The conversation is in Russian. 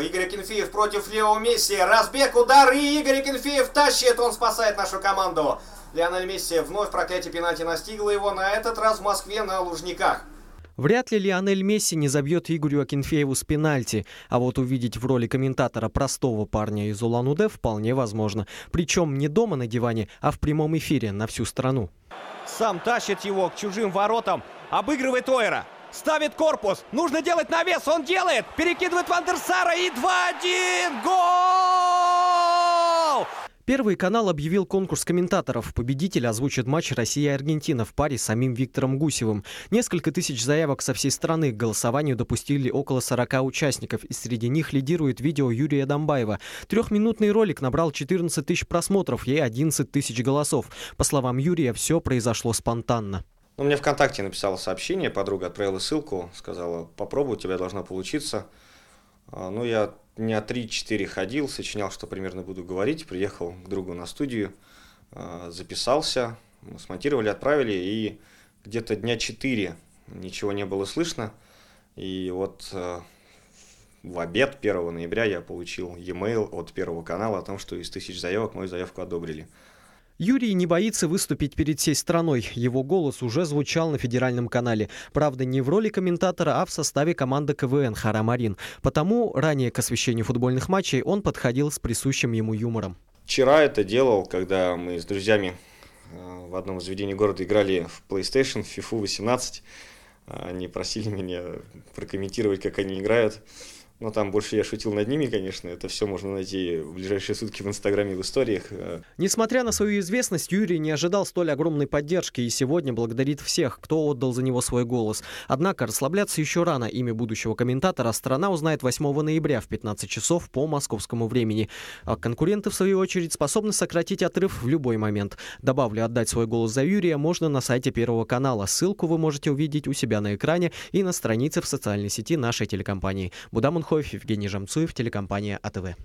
Игорь Кенфеев против Лео Месси. Разбег, удар и Игорь Кенфеев тащит. Он спасает нашу команду. Леонель Месси вновь проклятие пенальти настигло его, на этот раз в Москве на Лужниках. Вряд ли Лионель Месси не забьет Игорю Акинфееву с пенальти, а вот увидеть в роли комментатора простого парня из Улан-Удэ вполне возможно. Причем не дома на диване, а в прямом эфире на всю страну. Сам тащит его к чужим воротам, обыгрывает Ойра. Ставит корпус. Нужно делать навес. Он делает. Перекидывает Вандерсара. И 2-1. Гол! Первый канал объявил конкурс комментаторов. Победитель озвучит матч Россия-Аргентина в паре с самим Виктором Гусевым. Несколько тысяч заявок со всей страны. К голосованию допустили около 40 участников. И среди них лидирует видео Юрия Домбаева. Трехминутный ролик набрал 14 тысяч просмотров и 11 тысяч голосов. По словам Юрия, все произошло спонтанно. Ну, мне ВКонтакте написала сообщение, подруга отправила ссылку, сказала, попробуй, у тебя должно получиться. А, ну, я дня 3-4 ходил, сочинял, что примерно буду говорить, приехал к другу на студию, а, записался, смонтировали, отправили, и где-то дня 4 ничего не было слышно. И вот а, в обед 1 ноября я получил e-mail от Первого канала о том, что из тысяч заявок мою заявку одобрили. Юрий не боится выступить перед всей страной. Его голос уже звучал на федеральном канале. Правда, не в роли комментатора, а в составе команды КВН «Харамарин». Потому ранее к освещению футбольных матчей он подходил с присущим ему юмором. Вчера это делал, когда мы с друзьями э, в одном заведении города играли в PlayStation, в FIFA 18. Они просили меня прокомментировать, как они играют. Но там больше я шутил над ними, конечно. Это все можно найти в ближайшие сутки в Инстаграме и в историях. Э. Несмотря на свою известность, Юрий не ожидал столь огромной поддержки и сегодня благодарит всех, кто отдал за него свой голос. Однако расслабляться еще рано. Имя будущего комментатора страна узнает 8 ноября в 15 часов по московскому времени. А конкуренты, в свою очередь, способны сократить отрыв в любой момент. Добавлю, отдать свой голос за Юрия можно на сайте Первого канала. Ссылку вы можете увидеть у себя на экране и на странице в социальной сети нашей телекомпании. Будамон Михалков, Евгений Жамцуев, телекомпания АТВ.